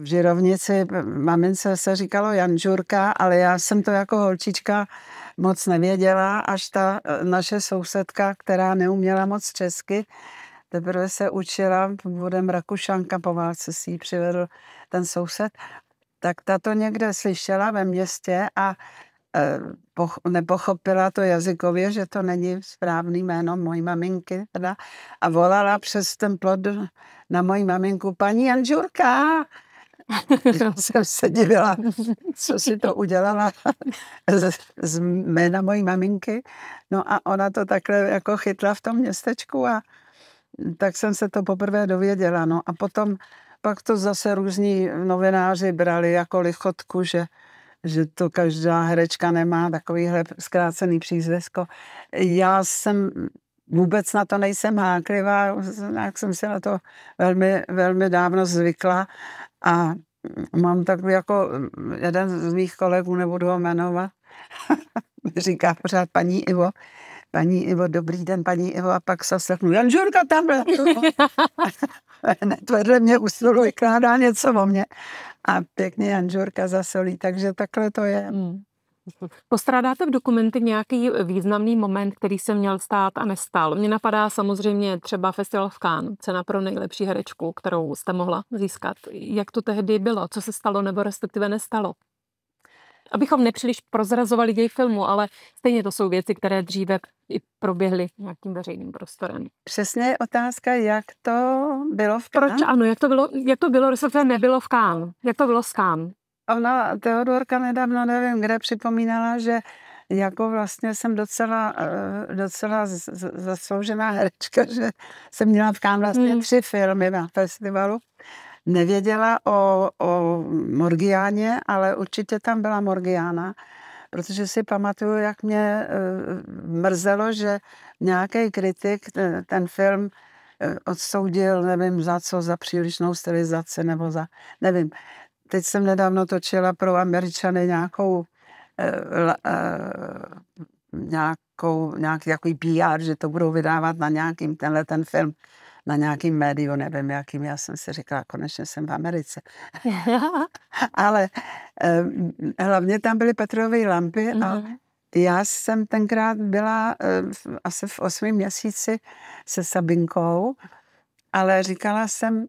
v Žirovnici mamince se říkalo Janžurka, ale já jsem to jako holčička moc nevěděla, až ta e, naše sousedka, která neuměla moc česky, teprve se učila, budem Rakušanka, po válce si ji přivedl ten soused, tak ta to někde slyšela ve městě a e, nepochopila to jazykově, že to není správný jméno mojí maminky teda, a volala přes ten plod na moji maminku, paní Anžurka, jsem se divila, co si to udělala z, z jména mojí maminky. No a ona to takhle jako chytla v tom městečku a tak jsem se to poprvé dověděla. No a potom pak to zase různí novináři brali jako lichotku, že že to každá herečka nemá takovýhle zkrácený přízvisko. Já jsem vůbec na to nejsem háklivá, jak jsem si na to velmi, velmi dávno zvykla a mám takový jako mm, jeden z mých kolegů, nebudu ho jmenovat, říká pořád paní Ivo, paní Ivo, dobrý den, paní Ivo, a pak se slechnu, Janžurka tam Hned vedle mě usiluje, stolu vykládá něco o mě. A pěkně Janžurka zasolí, takže takhle to je. Mm. Postrádáte v dokumenty nějaký významný moment, který se měl stát a nestal? Mně napadá samozřejmě třeba Festival v Cannes, cena pro nejlepší herečku, kterou jste mohla získat. Jak to tehdy bylo? Co se stalo nebo respektive nestalo? Abychom nepříliš prozrazovali děj filmu, ale stejně to jsou věci, které dříve i proběhly nějakým veřejným prostorem. Přesně je otázka, jak to bylo v Cannes. Proč ano, jak to bylo, jak to bylo respektive nebylo v Cannes. Jak to bylo s Cannes? ona, Teodorka nedávno, nevím kde, připomínala, že jako vlastně jsem docela, eh, docela zasloužená herečka, že jsem měla v Cannes vlastně hmm. tři filmy na festivalu. Nevěděla o, o Morgiáně, ale určitě tam byla Morgiána, protože si pamatuju, jak mě eh, mrzelo, že nějaký kritik eh, ten film odsoudil, nevím za co, za přílišnou stylizaci nebo za, nevím. Teď jsem nedávno točila pro Američany nějakou eh, eh, nějakou, nějaký nějaký PR, že to budou vydávat na nějakým tenhle ten film, na nějakým médiu, nevím jakým, já jsem si říkala, konečně jsem v Americe. Ale eh, hlavně tam byly Petrové lampy a mm. já jsem tenkrát byla eh, asi v osmém měsíci se Sabinkou, ale říkala jsem,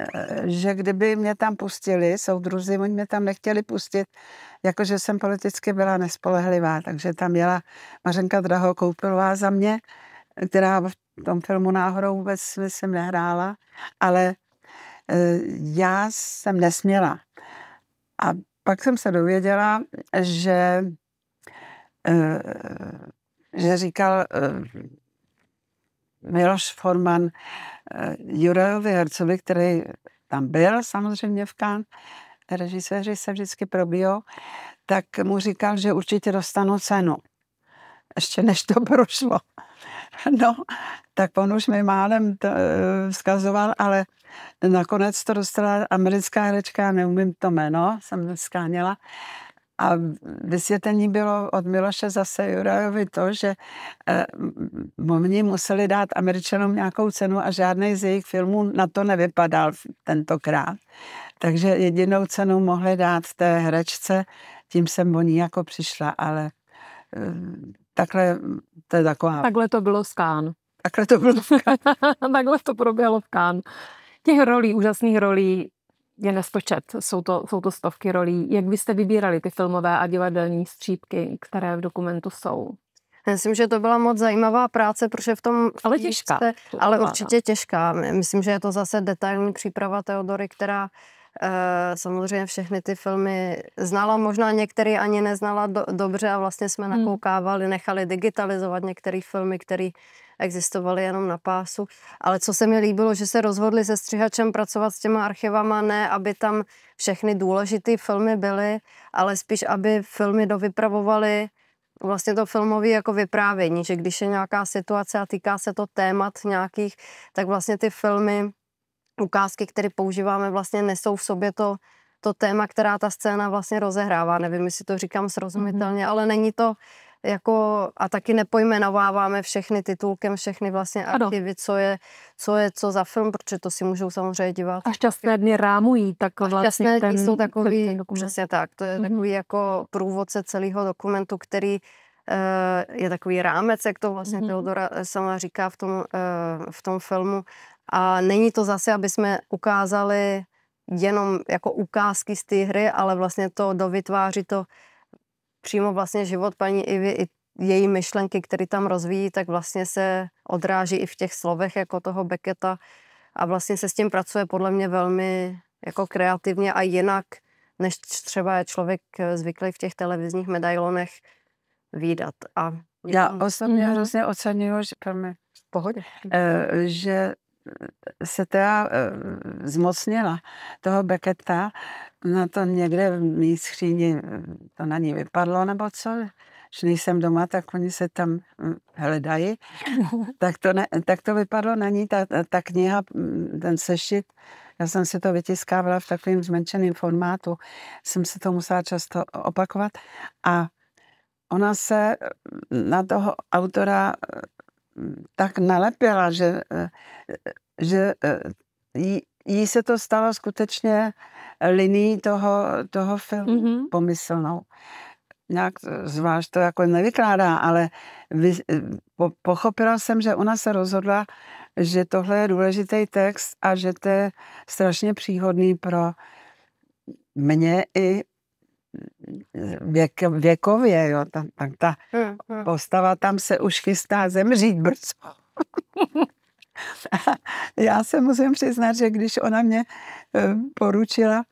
Eh, že kdyby mě tam pustili, soudruzi, oni mě tam nechtěli pustit, jakože jsem politicky byla nespolehlivá, takže tam jela Mařenka Draho Koupilová za mě, která v tom filmu náhodou vůbec jsem nehrála, ale eh, já jsem nesměla. A pak jsem se dověděla, že eh, že říkal Miloš Forman eh, Jurajovi Hercovi, který tam byl samozřejmě v Kán, režiséři se vždycky probijou, tak mu říkal, že určitě dostanu cenu. Ještě než to prošlo. No, tak on už mi málem to, eh, vzkazoval, ale nakonec to dostala americká herečka, neumím to jméno, jsem skáněla, a vysvětlení bylo od Miloše zase Jurajovi to, že eh, oni museli dát Američanům nějakou cenu a žádný z jejich filmů na to nevypadal tentokrát. Takže jedinou cenu mohli dát té hračce, tím jsem o ní jako přišla, ale eh, takhle to je taková... Takhle to bylo z Kán. Takhle to bylo v Kán. takhle to proběhlo v Kán. Těch rolí, úžasných rolí, je nespočet. Jsou to, jsou to stovky rolí. Jak byste vybírali ty filmové a divadelní střípky, které v dokumentu jsou? Já myslím, že to byla moc zajímavá práce, protože v tom... Ale těžká. Jste, ale určitě těžká. Myslím, že je to zase detailní příprava Teodory, která eh, samozřejmě všechny ty filmy znala, možná některý ani neznala do, dobře a vlastně jsme hmm. nakoukávali, nechali digitalizovat některé filmy, které existovaly jenom na pásu. Ale co se mi líbilo, že se rozhodli se střihačem pracovat s těma archivama, ne aby tam všechny důležité filmy byly, ale spíš, aby filmy dovypravovaly vlastně to filmové jako vyprávění, že když je nějaká situace a týká se to témat nějakých, tak vlastně ty filmy, ukázky, které používáme, vlastně nesou v sobě to, to téma, která ta scéna vlastně rozehrává. Nevím, jestli to říkám srozumitelně, mm-hmm. ale není to jako, a taky nepojmenováváme všechny titulkem, všechny vlastně aktivy, co je, co je co za film, protože to si můžou samozřejmě dívat. A šťastné dny rámují takhle vlastně šťastné ten, jsou takový, ten přesně tak, to je mm-hmm. takový jako průvodce celého dokumentu, který eh, je takový rámec, jak to vlastně mm-hmm. Teodora eh, sama říká v tom, eh, v tom filmu. A není to zase, aby jsme ukázali jenom jako ukázky z té hry, ale vlastně to dovytváří to přímo vlastně život paní Ivy i její myšlenky, které tam rozvíjí, tak vlastně se odráží i v těch slovech jako toho Beketa a vlastně se s tím pracuje podle mě velmi jako kreativně a jinak, než třeba je člověk eh, zvyklý v těch televizních medailonech výdat. A Já osobně mm. hrozně oceňuju, že, prvně, v pohodě. Eh, že se teda eh, zmocnila toho Beketa, No to někde v mý skříni, eh, to na ní vypadlo nebo co, když nejsem doma, tak oni se tam hm, hledají. tak, to ne, tak to vypadlo na ní, ta, ta kniha, hm, ten sešit. Já jsem si to vytiskávala v takovém zmenšeném formátu, jsem se to musela často opakovat. A ona se hm, na toho autora tak nalepila, že, eh, že eh, jí jí se to stalo skutečně eh, linií toho, toho filmu mm-hmm. pomyslnou. Nějak eh, zvlášť to jako nevykládá, ale vy, eh, po, pochopila jsem, že ona se rozhodla, že tohle je důležitý text a že to je strašně příhodný pro mě i věk, věkově. Jo. Ta, ta, ta mm, mm. postava tam se už chystá zemřít brzo. Já se musím přiznat, že když ona mě eh, poručila,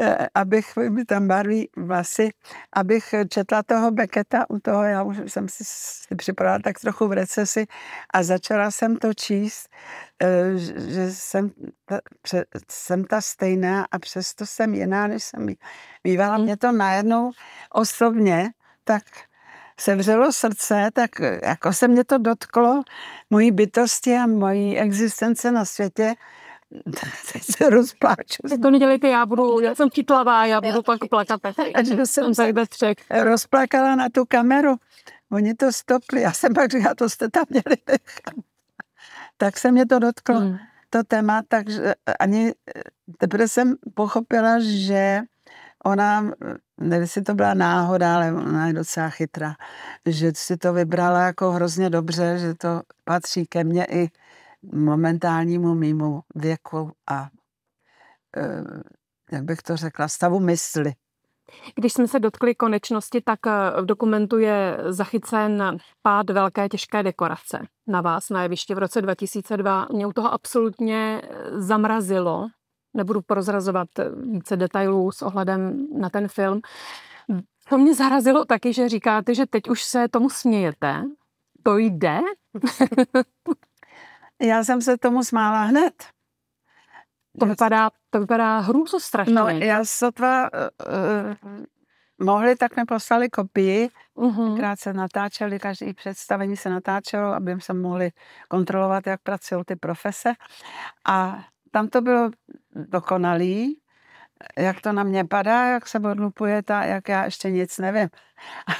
eh, abych mi tam barví vlasy, abych četla toho Beketa u toho, já už jsem si připravila tak trochu v recesi a začala jsem to číst, eh, že jsem ta, pře, jsem ta stejná a přesto jsem jiná, než jsem bývala. Hmm. Mě to najednou osobně tak sevřelo srdce, tak eh, jako se mě to dotklo mojí bytosti a mojí existence na světě, Teď se rozpláču. Teď to jako nedělejte, já budu, já jsem chytlavá, já budu pak plakat. A že jsem se tak rozplakala na tu kameru. Oni to stopli. Já jsem pak říkala, to jste tam měli Tak se mě to dotklo, hmm. to téma, takže ani eh, teprve jsem pochopila, že ona nevím, jestli to byla náhoda, ale ona je docela chytrá, že si to vybrala jako hrozně dobře, že to patří ke mně i momentálnímu mýmu věku a eh, jak bych to řekla, stavu mysli. Když jsme se dotkli konečnosti, tak eh, v dokumentu je zachycen pád velké těžké dekorace na vás na jevišti v roce 2002. Mě u toho absolutně eh, zamrazilo, nebudu prozrazovat eh, více detailů s ohledem na ten film. To mě zarazilo taky, že říkáte, že teď už se tomu smějete. To jde? Já jsem se tomu smála hned. To vypadá, to vypadá hrůzo strašně. No, já sotva uh, mohli, tak mi poslali kopii. Uh-huh. Mhm. Krát se natáčeli, každý představení se natáčelo, aby se mohli kontrolovat, jak pracují ty profese. A tam to bylo dokonalý, jak to na mě padá, jak se odlupuje ta, jak já ještě nic nevím.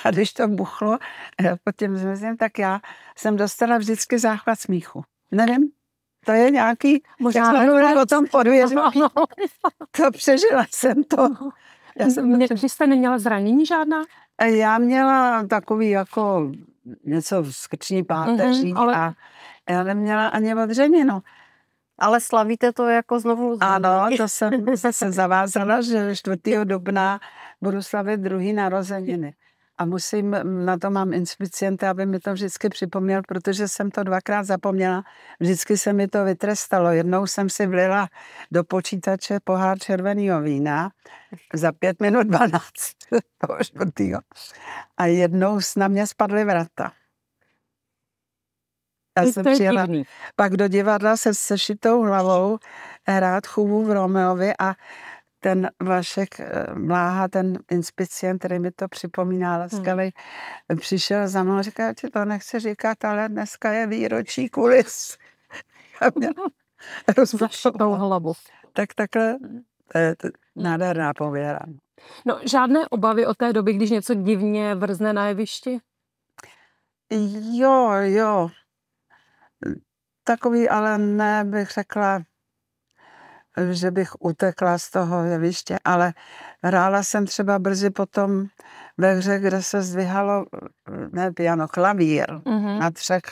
A když to buchlo eh, pod tím zmizím, tak já jsem dostala vždycky záchvat smíchu. Nevím, to je nějaký, Možná jak jsem mluvili o tom podvěřu, no, no. to přežila jsem to. Já jsem... Ne, vy jste neměla zranění žádná? Eh, já měla takový jako něco z krční páteří mm-hmm, ale... a já neměla ani odřeninu. Ale slavíte to jako znovu? Ano, to jsem, se zavázala, že 4. dubna budu slavit druhý narozeniny. A musím, na to mám inspicienta, aby mi to vždycky připomněl, protože jsem to dvakrát zapomněla. Vždycky se mi to vytrestalo. Jednou jsem si vlila do počítače pohár červeného vína za pět minut dvanáct toho čtvrtýho. A jednou na mě spadly vrata. Já hm, jsem přijela divný. pak do divadla se sešitou hlavou hrát chůvu v Romeovi a ten Vašek eh, Mláha, ten inspicient, který mi to připomíná laskavý, hmm. přišel za mnou a říkal, ti to nechci říkat, ale dneska je výročí kulis. A měla hlavu. Tak takhle, to je hmm. nádherná pověra. No, žádné obavy o té doby, když něco divně vrzne na jevišti? Jo, jo, takový, ale ne bych řekla, že bych utekla z toho jeviště, ale hrála jsem třeba brzy potom ve hře, kde se zdvihalo, ne piano, klavír. Mm-hmm. Na třech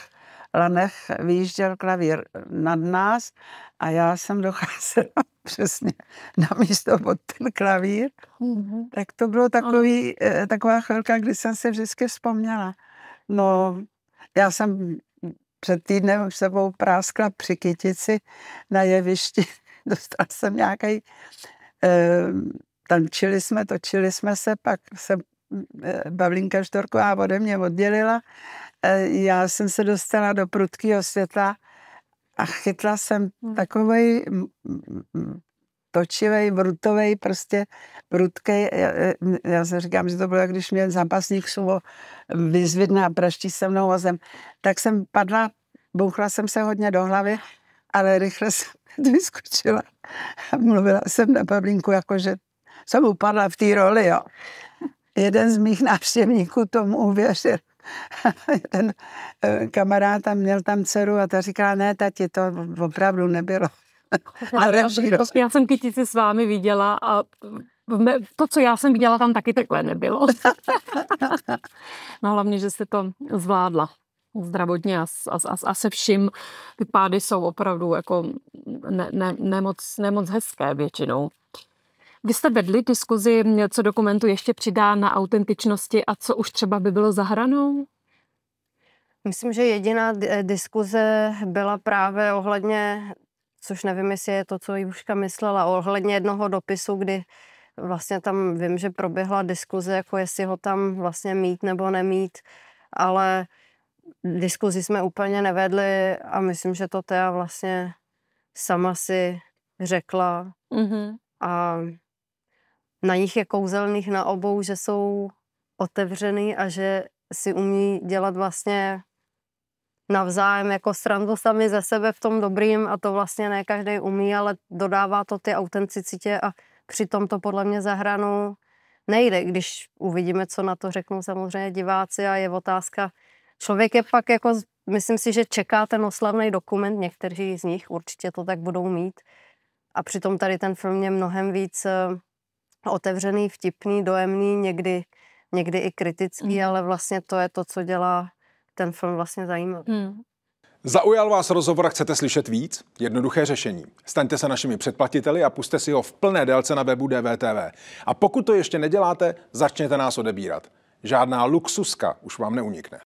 lanech vyjížděl klavír nad nás a já jsem docházela přesně na místo pod ten klavír. Mm-hmm. Tak to bylo takový, eh, taková chvilka, kdy jsem se vždycky vzpomněla. No, já jsem před týdnem sebou práskla při kytici na jevišti. Dostal jsem nějaký, Tam eh, tančili jsme, točili jsme se, pak se eh, Bavlinka Štorková ode mě oddělila. Eh, já jsem se dostala do prudkého světla a chytla jsem hmm. takový točivý, brutový, prostě brutkej. Já, já se říkám, že to bylo, jak když mě zápasník suvo vyzvidne a praští se mnou ozem. Tak jsem padla, bouchla jsem se hodně do hlavy, ale rychle jsem vyskočila. A mluvila jsem na Pavlínku, jakože jsem upadla v té roli, jo. Jeden z mých návštěvníků tomu uvěřil. Ten eh, kamarád tam měl tam dceru a ta říkala, ne, tati, to opravdu nebylo a režírov. Prostě- já jsem kytici s vámi viděla a to, co já jsem viděla, tam taky takhle nebylo. no hlavně, že se to zvládla zdravotně a, a, a, a se vším. Ty pády jsou opravdu jako ne, ne, nemoc, nemoc hezké většinou. Vy jste vedli diskuzi, co dokumentu ještě přidá na autentičnosti a co už třeba by bylo za hranou? Myslím, že jediná diskuze byla právě ohledně což nevím, jestli je to, co Juška myslela ohledně jednoho dopisu, kdy vlastně tam vím, že proběhla diskuze, jako jestli ho tam vlastně mít nebo nemít, ale diskuzi jsme úplně nevedli a myslím, že to Téa vlastně sama si řekla mm-hmm. a na nich je kouzelných na obou, že jsou otevřený a že si umí dělat vlastně navzájem jako srandu sami ze sebe v tom dobrým a to vlastně ne každý umí, ale dodává to ty autenticitě a přitom to podle mě za hranu nejde, když uvidíme, co na to řeknou samozřejmě diváci a je otázka. Člověk je pak jako, myslím si, že čeká ten oslavný dokument, někteří z nich určitě to tak budou mít a přitom tady ten film je mnohem víc eh, otevřený, vtipný, dojemný, někdy, někdy i kritický, mm. ale vlastně to je to, co dělá ten film vlastně zajímavý. Hmm. Zaujal vás rozhovor a chcete slyšet víc? Jednoduché řešení. Staňte se našimi předplatiteli a puste si ho v plné délce na webu DVTV. A pokud to ještě neděláte, začněte nás odebírat. Žádná luxuska už vám neunikne.